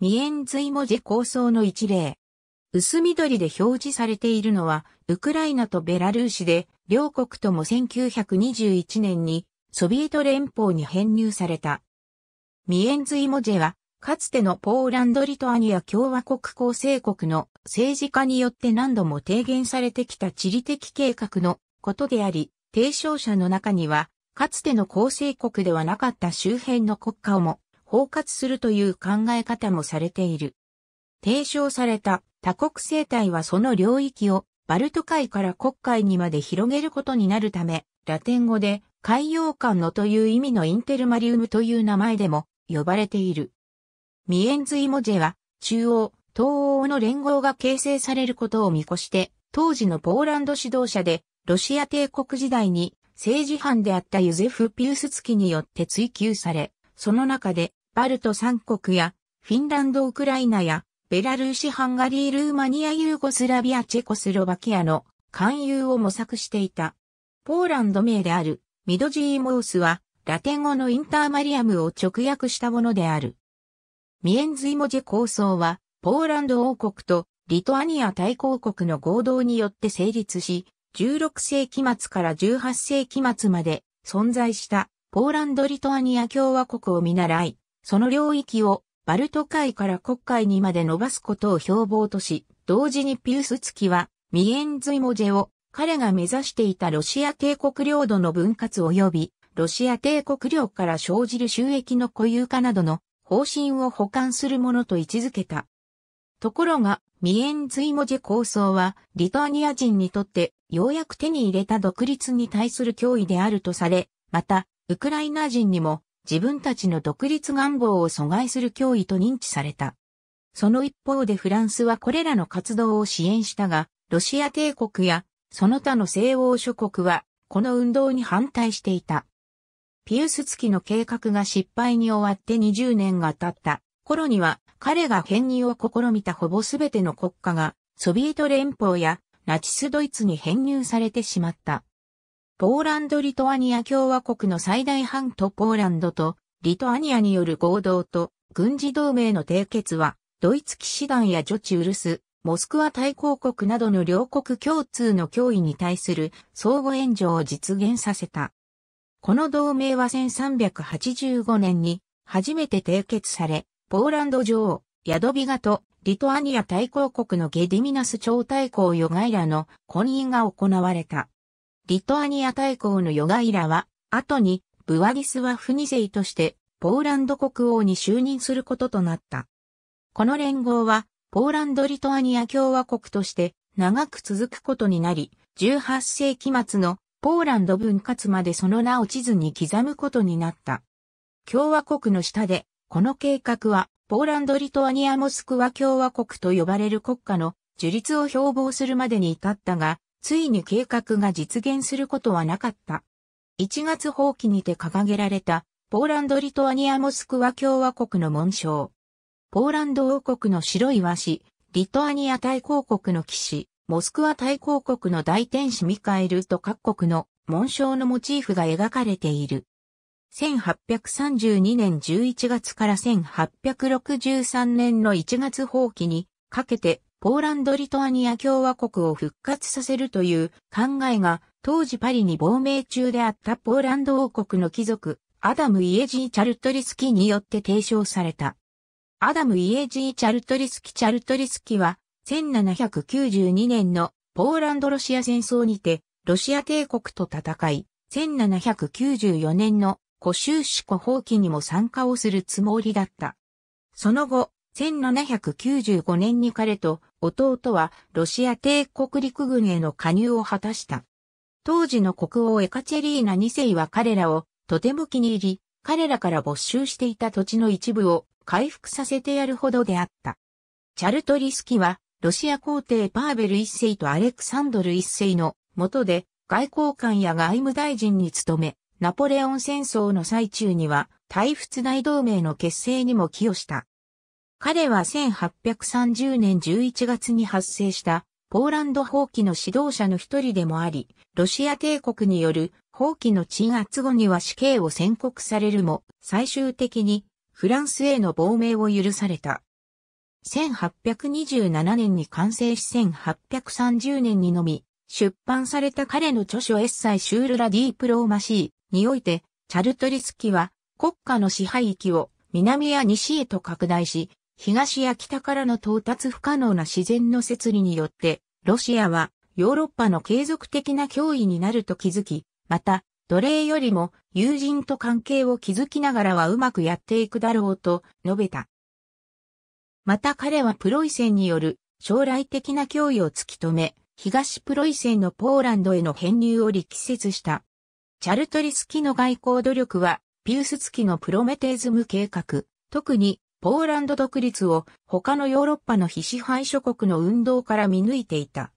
ミエズイモ文字構想の一例。薄緑で表示されているのは、ウクライナとベラルーシで、両国とも1921年にソビエト連邦に編入された。ミエンズイモジェは、かつてのポーランド・リトアニア共和国構成国の政治家によって何度も提言されてきた地理的計画のことであり、提唱者の中には、かつての構成国ではなかった周辺の国家をも包括するという考え方もされている。提唱された多国生態はその領域をバルト海から国海にまで広げることになるため、ラテン語で海洋間のという意味のインテルマリウムという名前でも呼ばれている。ミエンズイモジェは中央、東欧の連合が形成されることを見越して、当時のポーランド指導者でロシア帝国時代に政治犯であったユゼフ・ピウスツキによって追求され、その中で、バルト三国や、フィンランド・ウクライナや、ベラルーシ・ハンガリー・ルーマニア・ユーゴスラビア・チェコスロバキアの勧誘を模索していた。ポーランド名である、ミドジーモースは、ラテン語のインターマリアムを直訳したものである。ミエンズイモジェ構想は、ポーランド王国とリトアニア大公国の合同によって成立し、16世紀末から18世紀末まで存在したポーランド・リトアニア共和国を見習い、その領域をバルト海から国海にまで伸ばすことを標榜とし、同時にピウスツキは、ミエンズイモジェを彼が目指していたロシア帝国領土の分割及び、ロシア帝国領から生じる収益の固有化などの方針を補完するものと位置づけた。ところが、ミエンズイモジェ構想は、リトアニア人にとって、ようやく手に入れた独立に対する脅威であるとされ、また、ウクライナ人にも自分たちの独立願望を阻害する脅威と認知された。その一方でフランスはこれらの活動を支援したが、ロシア帝国やその他の西欧諸国はこの運動に反対していた。ピウスツキの計画が失敗に終わって20年が経った頃には彼が編入を試みたほぼすべての国家がソビエト連邦やナチスドイツに編入されてしまった。ポーランド・リトアニア共和国の最大半島ポーランドとリトアニアによる合同と軍事同盟の締結は、ドイツ騎士団やジョチウルス、モスクワ大公国などの両国共通の脅威に対する相互援助を実現させた。この同盟は1385年に初めて締結され、ポーランド女王、ヤドビガとリトアニア大公国のゲディミナス超大公ヨガイラの婚姻が行われた。リトアニア大公のヨガイラは、後に、ブワディスワフニゼイとして、ポーランド国王に就任することとなった。この連合は、ポーランド・リトアニア共和国として、長く続くことになり、18世紀末のポーランド分割までその名を地図に刻むことになった。共和国の下で、この計画は、ポーランド・リトアニア・モスクワ共和国と呼ばれる国家の樹立を標榜するまでに至ったが、ついに計画が実現することはなかった。1月放棄にて掲げられた、ポーランド・リトアニア・モスクワ共和国の紋章。ポーランド王国の白い和紙、リトアニア大公国の騎士、モスクワ大公国の大天使ミカエルと各国の紋章のモチーフが描かれている。1832年11月から1863年の1月放棄にかけてポーランド・リトアニア共和国を復活させるという考えが、当時パリに亡命中であったポーランド王国の貴族、アダム・イエジー・チャルトリスキによって提唱された。アダム・イエジー・チャルトリスキ・チャルトリスキは、1792年のポーランド・ロシア戦争にて、ロシア帝国と戦い、1794年の古州市古法規にも参加をするつもりだった。その後、1795年に彼と弟はロシア帝国陸軍への加入を果たした。当時の国王エカチェリーナ2世は彼らをとても気に入り、彼らから没収していた土地の一部を回復させてやるほどであった。チャルトリスキはロシア皇帝パーベル一世とアレクサンドル一世の下で外交官や外務大臣に務め、ナポレオン戦争の最中には、大仏大同盟の結成にも寄与した。彼は1830年11月に発生したポーランド放棄の指導者の一人でもあり、ロシア帝国による放棄の鎮圧後には死刑を宣告されるも、最終的にフランスへの亡命を許された。1827年に完成し1830年にのみ出版された彼の著書エッサイシュールラディープローマシーにおいてチャルトリスキは国家の支配域を南や西へと拡大し東や北からの到達不可能な自然の摂理によって、ロシアはヨーロッパの継続的な脅威になると気づき、また、奴隷よりも友人と関係を築きながらはうまくやっていくだろうと述べた。また彼はプロイセンによる将来的な脅威を突き止め、東プロイセンのポーランドへの編入を力説した。チャルトリスキの外交努力は、ピウスツキのプロメテーズム計画、特にポーランド独立を他のヨーロッパの非支配諸国の運動から見抜いていた。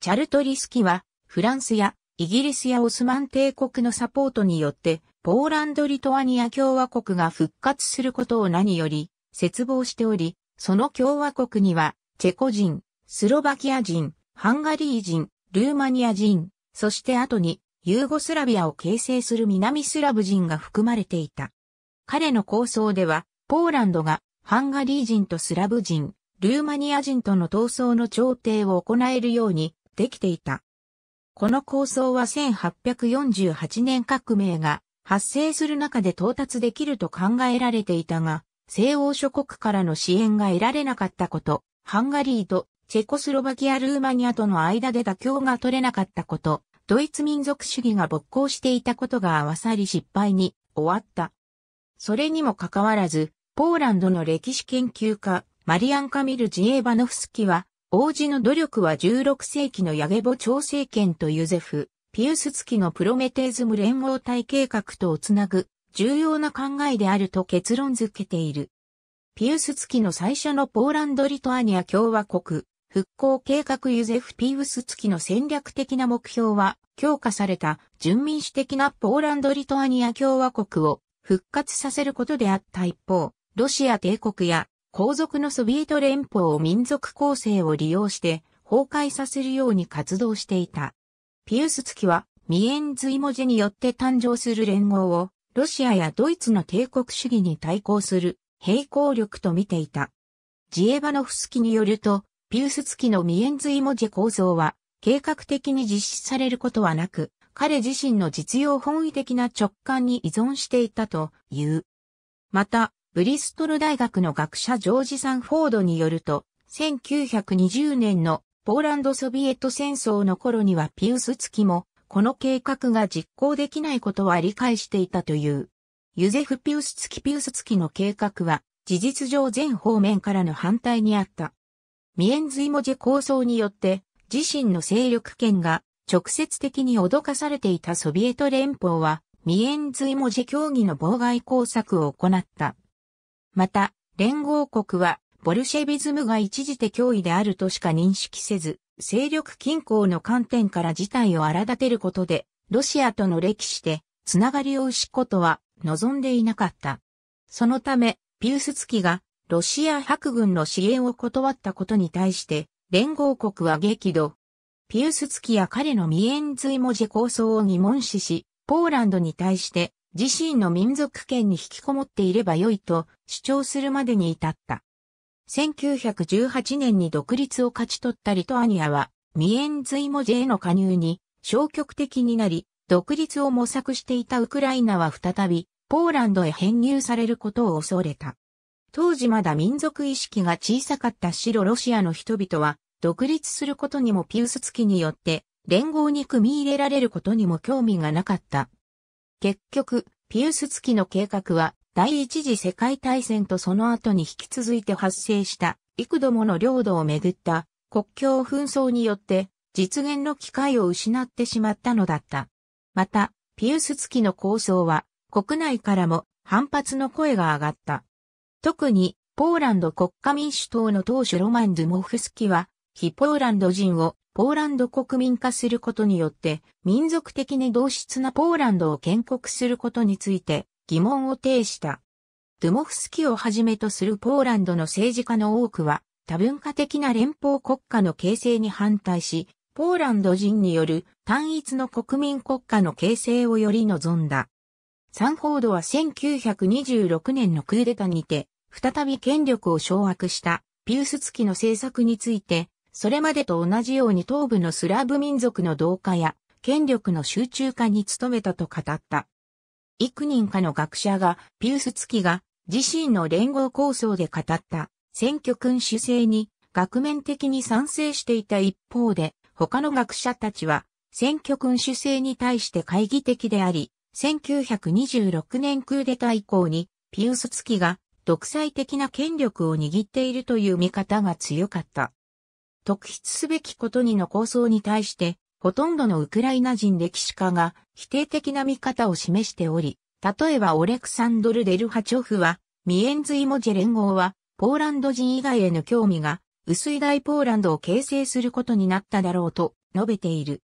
チャルトリスキは、フランスやイギリスやオスマン帝国のサポートによって、ポーランド・リトアニア共和国が復活することを何より、絶望しており、その共和国には、チェコ人、スロバキア人、ハンガリー人、ルーマニア人、そして後に、ユーゴスラビアを形成する南スラブ人が含まれていた。彼の構想では、ポーランドがハンガリー人とスラブ人、ルーマニア人との闘争の調停を行えるようにできていた。この構想は1848年革命が発生する中で到達できると考えられていたが、西欧諸国からの支援が得られなかったこと、ハンガリーとチェコスロバキア・ルーマニアとの間で妥協が取れなかったこと、ドイツ民族主義が勃興していたことが合わさり失敗に終わった。それにもかかわらず、ポーランドの歴史研究家、マリアン・カミル・ジエーバノフスキは、王子の努力は16世紀のヤゲボ朝政権とユゼフ、ピウスツキのプロメテーズム連合体計画とをつなぐ重要な考えであると結論づけている。ピウスツキの最初のポーランド・リトアニア共和国、復興計画ユゼフ・ピウスツキの戦略的な目標は、強化された純民主的なポーランド・リトアニア共和国を復活させることであった一方、ロシア帝国や皇族のソビエト連邦を民族構成を利用して崩壊させるように活動していた。ピウス付きはミエンズイ文字によって誕生する連合をロシアやドイツの帝国主義に対抗する並行力と見ていた。ジエバノフスキによると、ピウス付きのミエンズイ文字構造は計画的に実施されることはなく、彼自身の実用本位的な直感に依存していたという。また、ブリストル大学の学者ジョージ・サンフォードによると、1920年のポーランドソビエト戦争の頃にはピウスツキも、この計画が実行できないことは理解していたという。ユゼフ・ピウスツキ・ピウスツキの計画は、事実上全方面からの反対にあった。ミエンズイモジェ構想によって、自身の勢力圏が直接的に脅かされていたソビエト連邦は、ミエンズイモジェ協議の妨害工作を行った。また、連合国は、ボルシェビズムが一時的脅威であるとしか認識せず、勢力均衡の観点から事態を荒立てることで、ロシアとの歴史で、つながりを失うことは望んでいなかった。そのため、ピウスツキが、ロシア白軍の支援を断ったことに対して、連合国は激怒。ピウスツキや彼のミエンズイ文字構想を疑問視し、ポーランドに対して自身の民族圏に引きこもっていればよいと主張するまでに至った。1918年に独立を勝ち取ったリトアニアは、ミエンズイモジェへの加入に消極的になり、独立を模索していたウクライナは再び、ポーランドへ編入されることを恐れた。当時まだ民族意識が小さかった白ロシアの人々は、独立することにもピウス付きによって、連合に組み入れられることにも興味がなかった。結局、ピウスツキの計画は、第一次世界大戦とその後に引き続いて発生した幾度もの領土をめぐった国境紛争によって実現の機会を失ってしまったのだった。また、ピウスツキの構想は国内からも反発の声が上がった。特にポーランド国家民主党の党首ロマン・ドゥモフスキは非ポーランド人をポーランド国民化することによって、民族的に同質なポーランドを建国することについて疑問を呈した。ドゥモフスキをはじめとするポーランドの政治家の多くは、多文化的な連邦国家の形成に反対し、ポーランド人による単一の国民国家の形成をより望んだ。サンフォードは1926年のクーデタにて、再び権力を掌握したピウス付きの政策について、それまでと同じように東部のスラブ民族の同化や権力の集中化に努めたと語った。幾人かの学者が、ピウス付きが自身の連合構想で語った選挙君主制に額面的に賛成していた一方で、他の学者たちは選挙君主制に対して懐疑的であり、1926年クーデター以降にピウス付きが独裁的な権力を握っているという見方が強かった。特筆すべきことにの構想に対して、ほとんどのウクライナ人歴史家が否定的な見方を示しており、例えばオレクサンドル・デルハチョフは、ミエンズ・イモジェ連合は、ポーランド人以外への興味が、薄い大ポーランドを形成することになっただろうと述べている。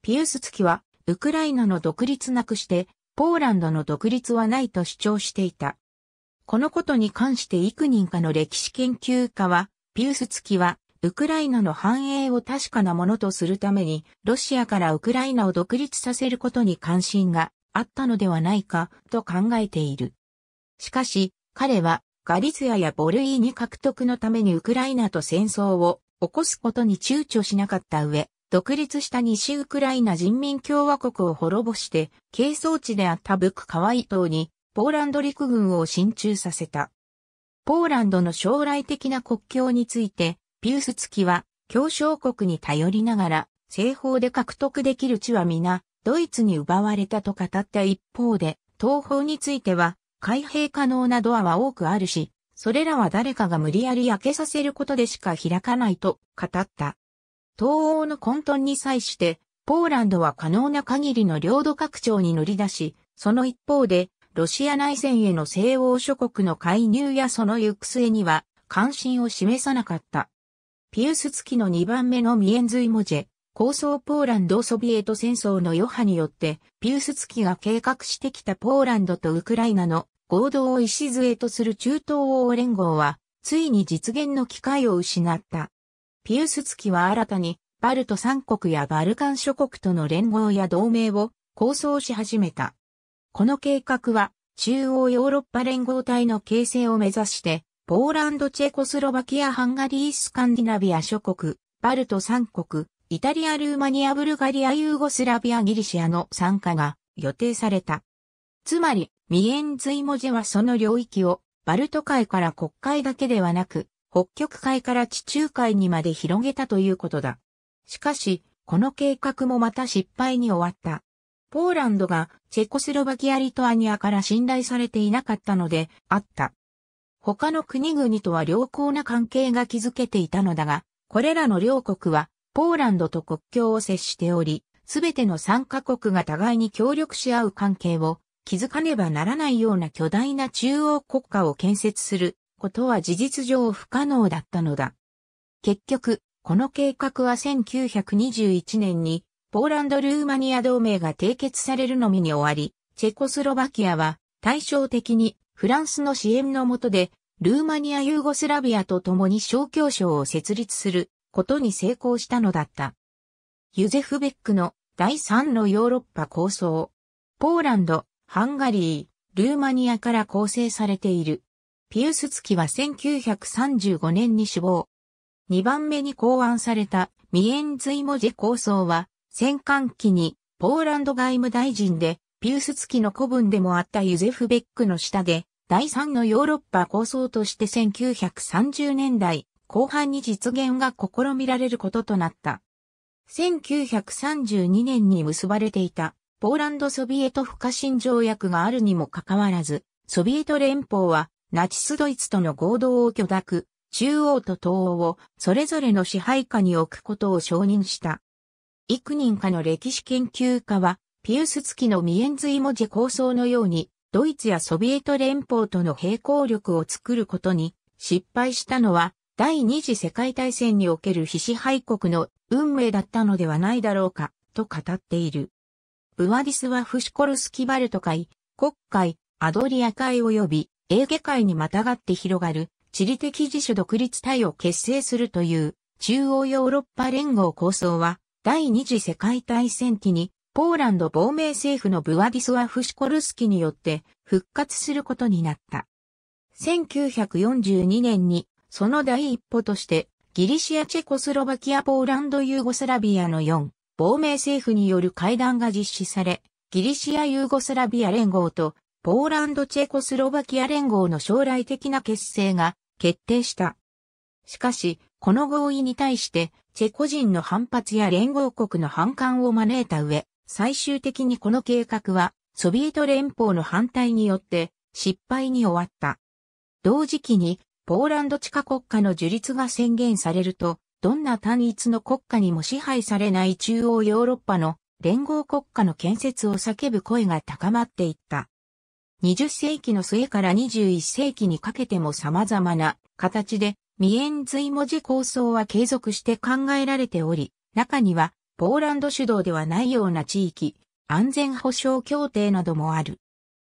ピウスツキは、ウクライナの独立なくして、ポーランドの独立はないと主張していた。このことに関して幾人かの歴史研究家は、ピウスツキはウクライナの繁栄を確かなものとするために、ロシアからウクライナを独立させることに関心があったのではないかと考えている。しかし、彼はガリツヤやボルイーニ獲得のためにウクライナと戦争を起こすことに躊躇しなかった上、独立した西ウクライナ人民共和国を滅ぼして、係争地であったブクカワイ島に、ポーランド陸軍を進駐させた。ポーランドの将来的な国境について、ピウス付きは、協商国に頼りながら、西方で獲得できる地は皆、ドイツに奪われたと語った一方で、東方については、開閉可能なドアは多くあるし、それらは誰かが無理やり開けさせることでしか開かないと語った。東欧の混沌に際して、ポーランドは可能な限りの領土拡張に乗り出し、その一方で、ロシア内戦への西欧諸国の介入やその行く末には関心を示さなかった。ピウスツキの2番目のミエンズイモジェ、構想ポーランドソビエト戦争の余波によって、ピウスツキが計画してきたポーランドとウクライナの合同を礎とする中東欧連合は、ついに実現の機会を失った。ピウスツキは新たに、バルト三国やバルカン諸国との連合や同盟を構想し始めた。この計画は、中央ヨーロッパ連合体の形成を目指して、ポーランド、チェコスロバキア、ハンガリー、スカンディナビア諸国、バルト三国、イタリア、ルーマニア、ブルガリア、ユーゴスラビア、ギリシアの参加が予定された。つまり、ミエンズイモジェはその領域を、バルト海から国海だけではなく、北極海から地中海にまで広げたということだ。しかし、この計画もまた失敗に終わった。ポーランドがチェコスロバキアリトアニアから信頼されていなかったのであった。他の国々とは良好な関係が築けていたのだが、これらの両国はポーランドと国境を接しており、すべての参加国が互いに協力し合う関係を築かねばならないような巨大な中央国家を建設することは事実上不可能だったのだ。結局、この計画は1921年にポーランド・ルーマニア同盟が締結されるのみに終わり、チェコスロバキアは対照的にフランスの支援の下で、ルーマニア・ユーゴスラビアと共に小教省を設立することに成功したのだった。ユゼフ・ベックの第3のヨーロッパ構想。ポーランド、ハンガリー、ルーマニアから構成されている。ピウスツキは1935年に死亡。2番目に考案されたミエンズイモジェ構想は、戦艦機にポーランド外務大臣でピウス付きの古文でもあったユゼフ・ベックの下で、第3のヨーロッパ構想として1930年代後半に実現が試みられることとなった。1932年に結ばれていたポーランドソビエト不可侵条約があるにもかかわらず、ソビエト連邦はナチスドイツとの合同を許諾、中央と東欧をそれぞれの支配下に置くことを承認した。幾人かの歴史研究家は、ピウス付きのミエンズイ文字構想のように、ドイツやソビエト連邦との並行力を作ることに失敗したのは、第二次世界大戦における非支配国の運命だったのではないだろうか、と語っている。ブワディスはフシコルスキバルト海、国海、アドリア海及びエーゲ海にまたがって広がる地理的自主独立体を結成するという中央ヨーロッパ連合構想は第二次世界大戦期にポーランド亡命政府のブワディスワフシコルスキによって復活することになった。1942年にその第一歩としてギリシアチェコスロバキアポーランドユーゴスラビアの4亡命政府による会談が実施され、ギリシアユーゴスラビア連合とポーランドチェコスロバキア連合の将来的な結成が決定した。しかし、この合意に対して、チェコ人の反発や連合国の反感を招いた上、最終的にこの計画はソビエト連邦の反対によって失敗に終わった。同時期にポーランド地下国家の樹立が宣言されると、どんな単一の国家にも支配されない中央ヨーロッパの連合国家の建設を叫ぶ声が高まっていった。20世紀の末から21世紀にかけても様々な形で、未縁随文字構想は継続して考えられており、中にはポーランド主導ではないような地域、安全保障協定などもある。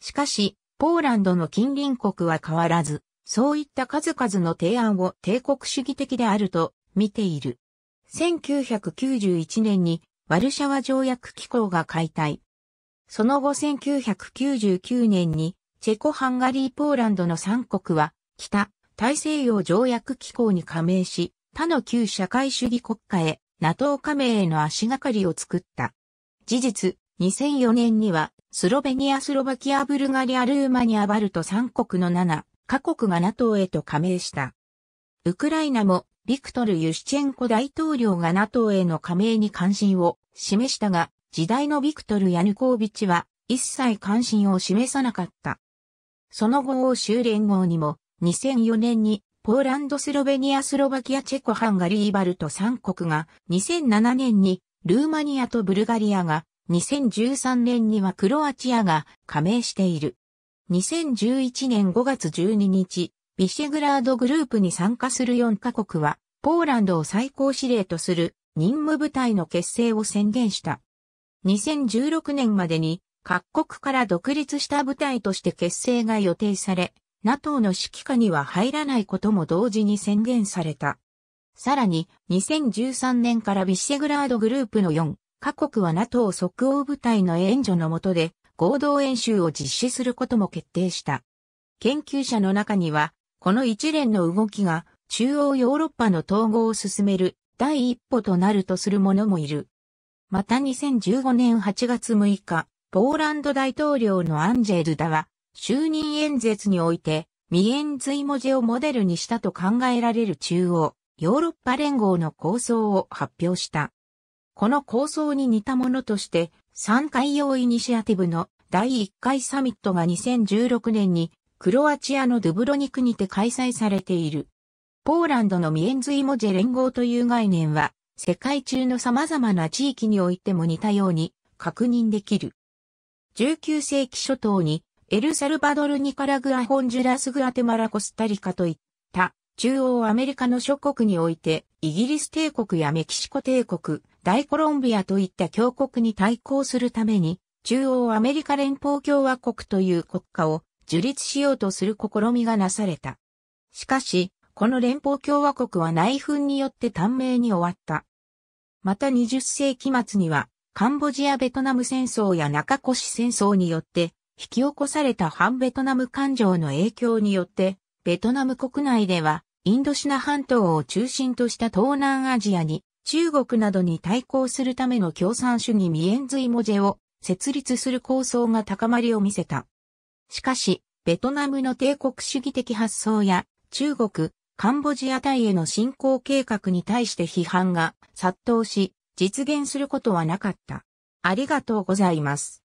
しかし、ポーランドの近隣国は変わらず、そういった数々の提案を帝国主義的であると見ている。1991年にワルシャワ条約機構が解体。その後1999年にチェコハンガリーポーランドの3国は北大西洋条約機構に加盟し他の旧社会主義国家へ NATO 加盟への足がかりを作った。事実、2004年には、スロベニア、スロバキア、ブルガリア、ルーマニア、バルト3国の7、カ国が NATO へと加盟した。ウクライナも、ビクトル・ユシチェンコ大統領が NATO への加盟に関心を示したが、時代のビクトル・ヤヌコービチは、一切関心を示さなかった。その後、欧州連合にも、2004年にポーランド、スロベニア、スロバキア、チェコ、ハンガリー、バルト3国が2007年にルーマニアとブルガリアが2013年にはクロアチアが加盟している。2011年5月12日、ビシェグラードグループに参加する4カ国は、ポーランドを最高司令とする任務部隊の結成を宣言した。2016年までに各国から独立した部隊として結成が予定され、NATO の指揮下には入らないことも同時に宣言された。さらに、2013年からビッシェグラードグループの4カ国は NATO 即応部隊の援助の下で合同演習を実施することも決定した。研究者の中には、この一連の動きが中央ヨーロッパの統合を進める第一歩となるとする者もいる。また2015年8月6日、ポーランド大統領のアンジェル・ダは、就任演説において、ミエンズイ文字をモデルにしたと考えられる中央、ヨーロッパ連合の構想を発表した。この構想に似たものとして、3海洋イニシアティブの第1回サミットが2016年にクロアチアのドゥブロニクにて開催されている。ポーランドのミエンズイモジェ連合という概念は、世界中の様々な地域においても似たように確認できる。19世紀初頭にエルサルバドル、ニカラグア、ホンジュラス、グアテマラ、コスタリカといった中央アメリカの諸国において、イギリス帝国やメキシコ帝国、大コロンビアといった強国に対抗するために、中央アメリカ連邦共和国という国家を樹立しようとする試みがなされた。しかし、この連邦共和国は内紛によって短命に終わった。また20世紀末には、カンボジア・ベトナム戦争や中越戦争によって、引き起こされた反ベトナム感情の影響によって、ベトナム国内では、インドシナ半島を中心とした東南アジアに、中国などに対抗するための共産主義ミエンズイモジェを設立する構想が高まりを見せた。しかし、ベトナムの帝国主義的発想や中国、カンボジア隊への侵攻計画に対して批判が殺到し、実現することはなかった。ありがとうございます。